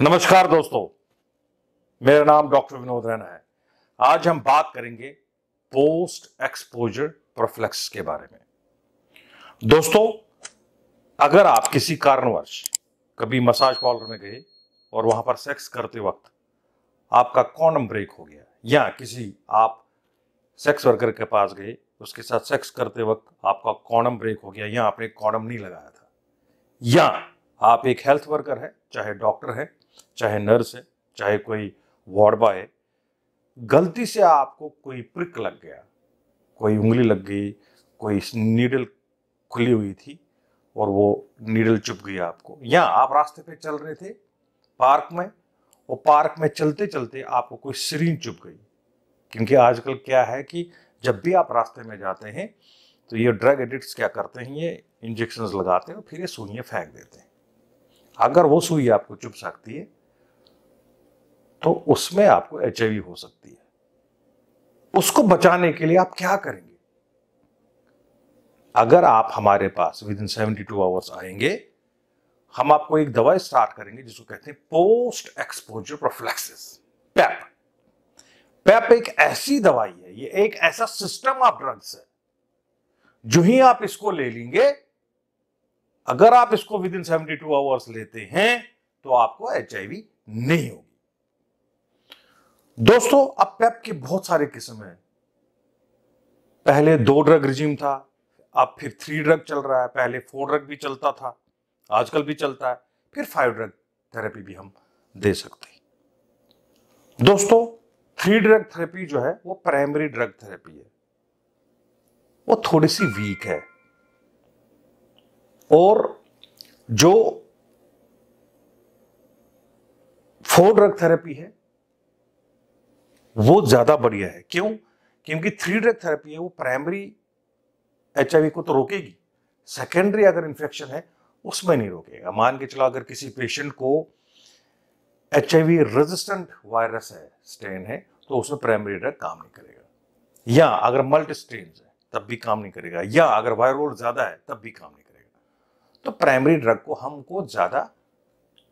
नमस्कार दोस्तों मेरा नाम डॉक्टर विनोद रैना है आज हम बात करेंगे पोस्ट एक्सपोजर प्रोफ्लेक्स के बारे में दोस्तों अगर आप किसी कारणवश कभी मसाज पार्लर में गए और वहां पर सेक्स करते वक्त आपका कॉन्डम ब्रेक हो गया या किसी आप सेक्स वर्कर के पास गए उसके साथ सेक्स करते वक्त आपका कॉन्डम ब्रेक हो गया या आपने कॉन्डम नहीं लगाया था या आप एक हेल्थ वर्कर है चाहे डॉक्टर है चाहे नर्स है चाहे कोई वार्ड बॉय है गलती से आपको कोई प्रिक लग गया कोई उंगली लग गई कोई नीडल खुली हुई थी और वो नीडल चुप गई आपको या आप रास्ते पे चल रहे थे पार्क में और पार्क में चलते चलते आपको कोई सीरीन चुप गई क्योंकि आजकल क्या है कि जब भी आप रास्ते में जाते हैं तो ये ड्रग एडिक्ट्स क्या करते हैं ये इंजेक्शन लगाते हैं और फिर ये सुइयाँ फेंक देते हैं अगर वो सुई आपको चुप सकती है तो उसमें आपको एच हो सकती है उसको बचाने के लिए आप क्या करेंगे अगर आप हमारे पास within seventy two hours आएंगे हम आपको एक दवा स्टार्ट करेंगे जिसको कहते हैं post exposure prophylaxis PEP PEP एक ऐसी दवाई है ये एक ऐसा सिस्टम ऑफ ड्रग्स है जो ही आप इसको ले लेंगे अगर आप इसको within seventy two hours लेते हैं तो आपको एच नहीं होगा दोस्तों अब पेप के बहुत सारे किस्म हैं पहले दो ड्रग रिजीम था अब फिर थ्री ड्रग चल रहा है पहले फोर ड्रग भी चलता था आजकल भी चलता है फिर फाइव ड्रग थेरेपी भी हम दे सकते हैं दोस्तों थ्री ड्रग थेरेपी जो है वो प्राइमरी ड्रग थेरेपी है वो थोड़ी सी वीक है और जो फोर ड्रग थेरेपी है वो ज़्यादा बढ़िया है क्यों क्योंकि थ्री ड्रग थेरेपी है वो प्राइमरी एच को तो रोकेगी सेकेंडरी अगर इंफेक्शन है उसमें नहीं रोकेगा मान के चलो अगर किसी पेशेंट को एच रेजिस्टेंट वायरस है स्ट्रेन है तो उसमें प्राइमरी ड्रग काम नहीं करेगा या अगर मल्टी स्ट्रेन है तब भी काम नहीं करेगा या अगर वायरल ज़्यादा है तब भी काम नहीं करेगा तो प्राइमरी ड्रग को हमको ज़्यादा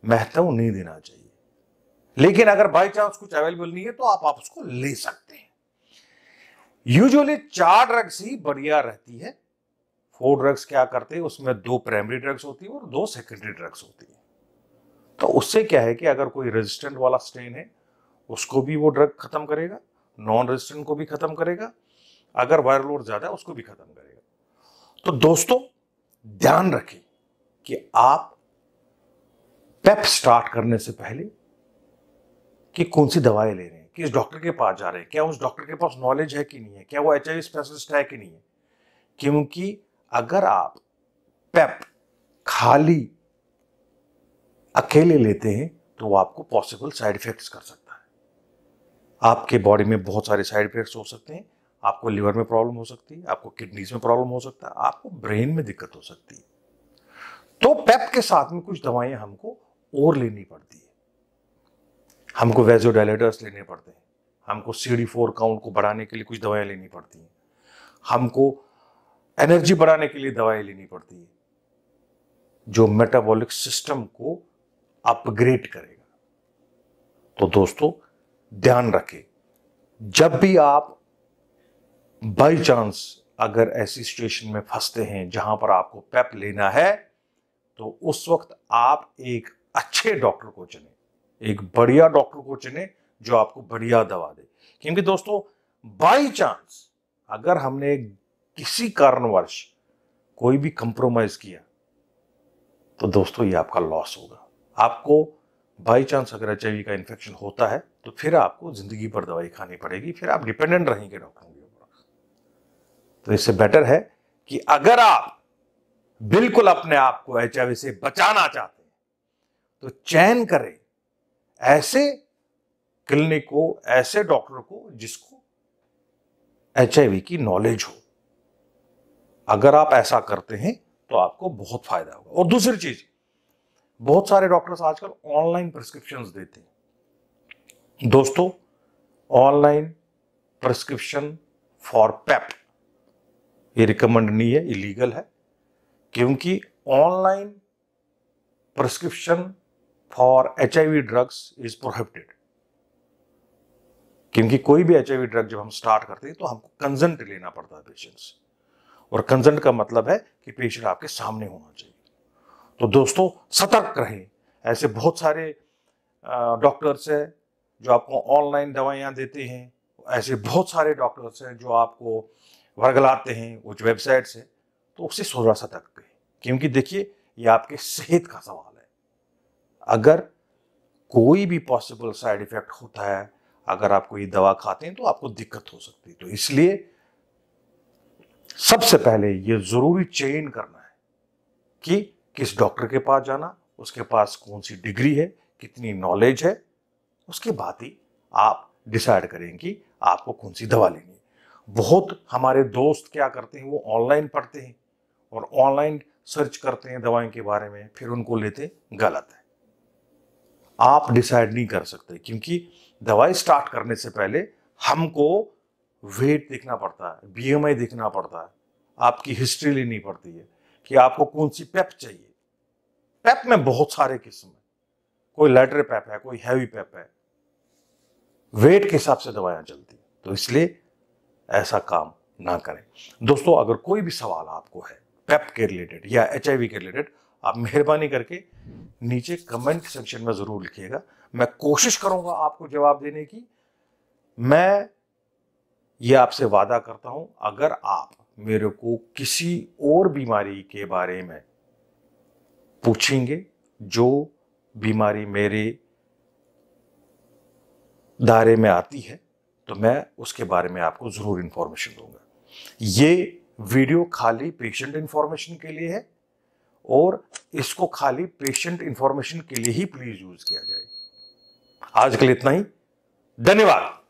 महत्व नहीं देना चाहिए लेकिन अगर बाई चांस कुछ अवेलेबल नहीं है तो आप, आप उसको ले सकते हैं यूजुअली चार ड्रग्स ही बढ़िया रहती है फोर ड्रग्स क्या करते हैं उसमें दो प्राइमरी ड्रग्स होती है और दो सेकेंडरी ड्रग्स होती है तो उससे क्या है कि अगर कोई रेजिस्टेंट वाला स्ट्रेन है उसको भी वो ड्रग खत्म करेगा नॉन रेजिस्टेंट को भी खत्म करेगा अगर वायरल लोड ज्यादा है उसको भी खत्म करेगा तो दोस्तों ध्यान रखें कि आप पेप स्टार्ट करने से पहले कि कौन सी दवाएं ले रहे हैं किस डॉक्टर के पास जा रहे हैं क्या उस डॉक्टर के पास नॉलेज है कि नहीं है क्या वो एच आई स्पेशलिस्ट है कि नहीं है क्योंकि अगर आप पेप खाली अकेले लेते हैं तो वो आपको पॉसिबल साइड इफेक्ट्स कर सकता है आपके बॉडी में बहुत सारे साइड इफेक्ट्स हो सकते हैं आपको लिवर में प्रॉब्लम हो सकती है आपको किडनीज में प्रॉब्लम हो सकता है आपको ब्रेन में दिक्कत हो सकती है तो पेप के साथ में कुछ दवाएं हमको और लेनी पड़ती है हमको डायलेटर्स लेने पड़ते हैं हमको सी डी फोर काउंट को बढ़ाने के लिए कुछ दवाएं लेनी पड़ती हैं हमको एनर्जी बढ़ाने के लिए दवाएं लेनी पड़ती है जो मेटाबॉलिक सिस्टम को अपग्रेड करेगा तो दोस्तों ध्यान रखें जब भी आप बाई चांस अगर ऐसी सिचुएशन में फंसते हैं जहां पर आपको पेप लेना है तो उस वक्त आप एक अच्छे डॉक्टर को चुने एक बढ़िया डॉक्टर को चुने जो आपको बढ़िया दवा दे क्योंकि दोस्तों बाई चांस अगर हमने किसी कारणवश कोई भी कंप्रोमाइज किया तो दोस्तों ये आपका लॉस होगा आपको बाई चांस अगर एच का इन्फेक्शन होता है तो फिर आपको ज़िंदगी भर दवाई खानी पड़ेगी फिर आप डिपेंडेंट रहेंगे डॉक्टरों के ऊपर तो इससे बेटर है कि अगर आप बिल्कुल अपने आप को एच से बचाना चाहते हैं तो चयन करें ऐसे क्लिनिक को ऐसे डॉक्टर को जिसको एच की नॉलेज हो अगर आप ऐसा करते हैं तो आपको बहुत फायदा होगा और दूसरी चीज बहुत सारे डॉक्टर्स आजकल ऑनलाइन प्रिस्क्रिप्शन देते हैं दोस्तों ऑनलाइन प्रिस्क्रिप्शन फॉर पेप ये रिकमेंड नहीं है इलीगल है क्योंकि online prescription I V drugs is prohibited क्योंकि कोई भी एच ड्रग जब हम स्टार्ट करते हैं तो हमको कंजेंट लेना पड़ता है पेशेंट्स और कंजेंट का मतलब है कि पेशेंट आपके सामने होना चाहिए तो दोस्तों सतर्क रहें ऐसे बहुत सारे डॉक्टर्स हैं जो आपको ऑनलाइन दवाइयाँ देते हैं ऐसे बहुत सारे डॉक्टर्स हैं जो आपको वर्गलाते हैं कुछ वेबसाइट्स हैं तो उससे थोड़ा सतर्क रहें क्योंकि देखिए ये आपके सेहत का सवाल है अगर कोई भी पॉसिबल साइड इफेक्ट होता है अगर आपको ये दवा खाते हैं तो आपको दिक्कत हो सकती है तो इसलिए सबसे पहले ये जरूरी चयन करना है कि किस डॉक्टर के पास जाना उसके पास कौन सी डिग्री है कितनी नॉलेज है उसके बाद ही आप डिसाइड करें कि आपको कौन सी दवा लेनी है बहुत हमारे दोस्त क्या करते हैं वो ऑनलाइन पढ़ते हैं और ऑनलाइन सर्च करते हैं दवाएं के बारे में फिर उनको लेते गलत है आप डिसाइड नहीं कर सकते क्योंकि दवाई स्टार्ट करने से पहले हमको वेट देखना पड़ता है बीएमआई देखना पड़ता है आपकी हिस्ट्री लेनी पड़ती है कि आपको कौन सी पेप चाहिए पेप में बहुत सारे किस्म है कोई लेटर पेप है कोई हैवी पेप है वेट के हिसाब से दवाइयां चलती तो इसलिए ऐसा काम ना करें दोस्तों अगर कोई भी सवाल आपको है पेप के रिलेटेड या एच के रिलेटेड आप मेहरबानी करके नीचे कमेंट सेक्शन में ज़रूर लिखिएगा मैं कोशिश करूंगा आपको जवाब देने की मैं ये आपसे वादा करता हूं अगर आप मेरे को किसी और बीमारी के बारे में पूछेंगे जो बीमारी मेरे दायरे में आती है तो मैं उसके बारे में आपको ज़रूर इंफॉर्मेशन दूंगा ये वीडियो खाली पेशेंट इंफॉर्मेशन के लिए है और इसको खाली पेशेंट इंफॉर्मेशन के लिए ही प्लीज यूज किया जाए आज के लिए इतना ही धन्यवाद